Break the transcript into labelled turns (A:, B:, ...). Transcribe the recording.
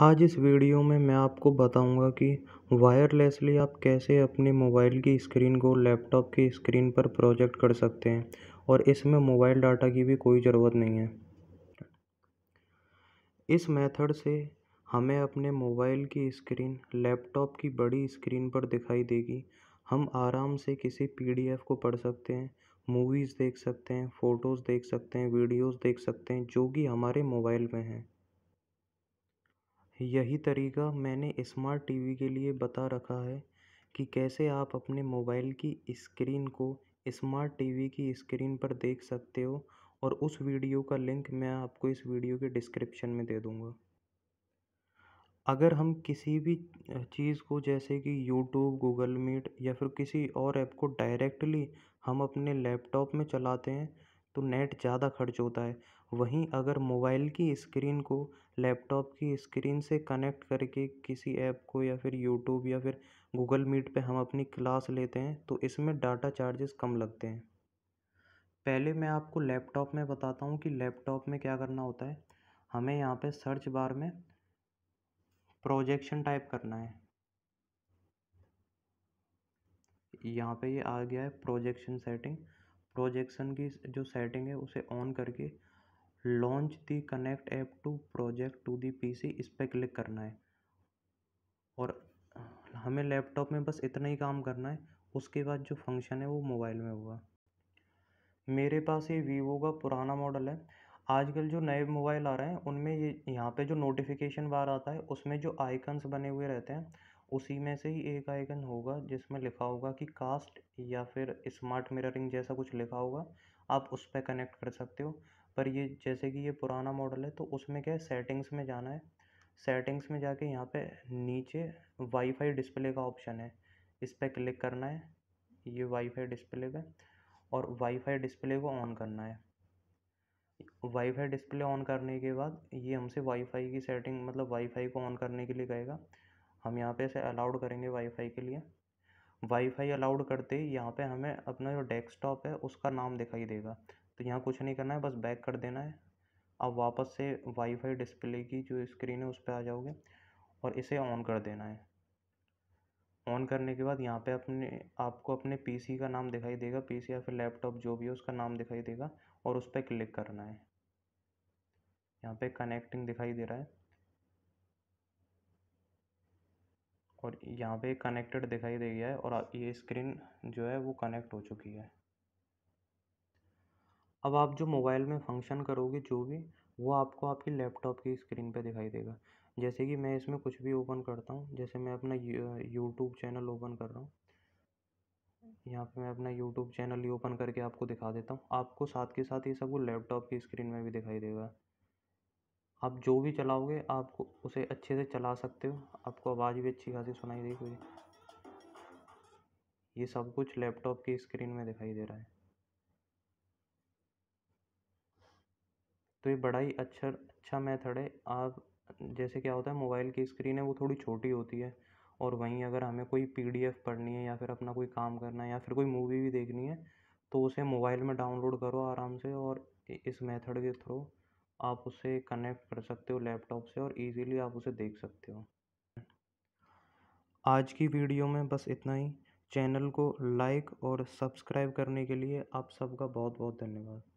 A: आज इस वीडियो में मैं आपको बताऊंगा कि वायरलेसली आप कैसे अपने मोबाइल की स्क्रीन को लैपटॉप की स्क्रीन पर प्रोजेक्ट कर सकते हैं और इसमें मोबाइल डाटा की भी कोई ज़रूरत नहीं है इस मेथड से हमें अपने मोबाइल की स्क्रीन लैपटॉप की बड़ी स्क्रीन पर दिखाई देगी हम आराम से किसी पीडीएफ को पढ़ सकते हैं मूवीज़ देख सकते हैं फ़ोटोज़ देख सकते हैं वीडियोज़ देख सकते हैं जो कि हमारे मोबाइल में हैं यही तरीका मैंने स्मार्ट टी वी के लिए बता रखा है कि कैसे आप अपने मोबाइल की इस्क्रीन को स्मार्ट टी वी की स्क्रीन पर देख सकते हो और उस वीडियो का लिंक मैं आपको इस वीडियो के डिस्क्रिप्शन में दे दूँगा अगर हम किसी भी चीज़ को जैसे कि यूट्यूब गूगल मीट या फिर किसी और ऐप को डायरेक्टली हम अपने लैपटॉप में चलाते हैं तो नेट ज़्यादा खर्च होता है वहीं अगर मोबाइल की स्क्रीन को लैपटॉप की स्क्रीन से कनेक्ट करके किसी ऐप को या फिर यूट्यूब या फिर गूगल मीट पे हम अपनी क्लास लेते हैं तो इसमें डाटा चार्जेस कम लगते हैं पहले मैं आपको लैपटॉप में बताता हूँ कि लैपटॉप में क्या करना होता है हमें यहाँ पे सर्च बार में प्रोजेक्शन टाइप करना है यहाँ पे ये यह आ गया है प्रोजेक्शन सेटिंग प्रोजेक्शन की जो सेटिंग है उसे ऑन करके launch the connect app to project to the PC इस पर क्लिक करना है और हमें लैपटॉप में बस इतना ही काम करना है उसके बाद जो फंक्शन है वो मोबाइल में होगा मेरे पास ये वीवो का पुराना मॉडल है आजकल जो नए मोबाइल आ रहे हैं उनमें ये यहाँ पे जो नोटिफिकेशन बार आता है उसमें जो आइकन्स बने हुए रहते हैं उसी में से ही एक आइकन होगा जिसमें लिखा होगा कि कास्ट या फिर स्मार्ट मिररिंग जैसा कुछ लिखा होगा आप उस पर कनेक्ट कर सकते हो पर ये जैसे कि ये पुराना मॉडल है तो उसमें क्या है सेटिंग्स में जाना है सेटिंग्स में जाके यहाँ पे नीचे वाईफाई डिस्प्ले का ऑप्शन है इस पर क्लिक करना है ये वाईफाई डिस्प्ले पे और वाईफाई डिस्प्ले को ऑन करना है वाईफाई डिस्प्ले ऑन करने के बाद ये हमसे वाईफाई की सेटिंग मतलब वाईफाई को ऑन करने के लिए कहेगा हम यहाँ पे इसे अलाउड करेंगे वाईफाई के लिए वाईफाई अलाउड करते ही यहाँ पे हमें अपना जो डेस्कटॉप है उसका नाम दिखाई देगा तो यहाँ कुछ नहीं करना है बस बैक कर देना है आप वापस से वाईफाई डिस्प्ले की जो स्क्रीन है उस पर आ जाओगे और इसे ऑन कर देना है ऑन करने के बाद यहाँ पे अपने आपको अपने पीसी का नाम दिखाई देगा पीसी या फिर लैपटॉप जो भी है उसका नाम दिखाई देगा और उस पर क्लिक करना है यहाँ पे कनेक्टिंग दिखाई दे रहा है और यहाँ पे कनेक्टेड दिखाई दे गया है और ये स्क्रीन जो है वो कनेक्ट हो चुकी है अब आप जो मोबाइल में फंक्शन करोगे जो भी वो आपको आपकी लैपटॉप की स्क्रीन पे दिखाई देगा जैसे कि मैं इसमें कुछ भी ओपन करता हूँ जैसे मैं अपना यूट्यूब चैनल ओपन कर रहा हूँ यहाँ पे मैं अपना यूट्यूब चैनल ही ओपन करके आपको दिखा देता हूँ आपको साथ के साथ ये सब वो लैपटॉप की स्क्रीन में भी दिखाई देगा आप जो भी चलाओगे आपको उसे अच्छे से चला सकते हो आपको आवाज़ भी अच्छी खासी सुनाई देगी ये सब कुछ लैपटॉप की स्क्रीन में दिखाई दे रहा है तो ये बड़ा ही अच्छा अच्छा मेथड है आप जैसे क्या होता है मोबाइल की स्क्रीन है वो थोड़ी छोटी होती है और वहीं अगर हमें कोई पी डी एफ़ पढ़नी है या फिर अपना कोई काम करना है या फिर कोई मूवी भी देखनी है तो उसे मोबाइल में डाउनलोड करो आराम से और इस मेथड के थ्रू आप उसे कनेक्ट कर सकते हो लैपटॉप से और इजीली आप उसे देख सकते हो आज की वीडियो में बस इतना ही चैनल को लाइक और सब्सक्राइब करने के लिए आप सबका बहुत बहुत धन्यवाद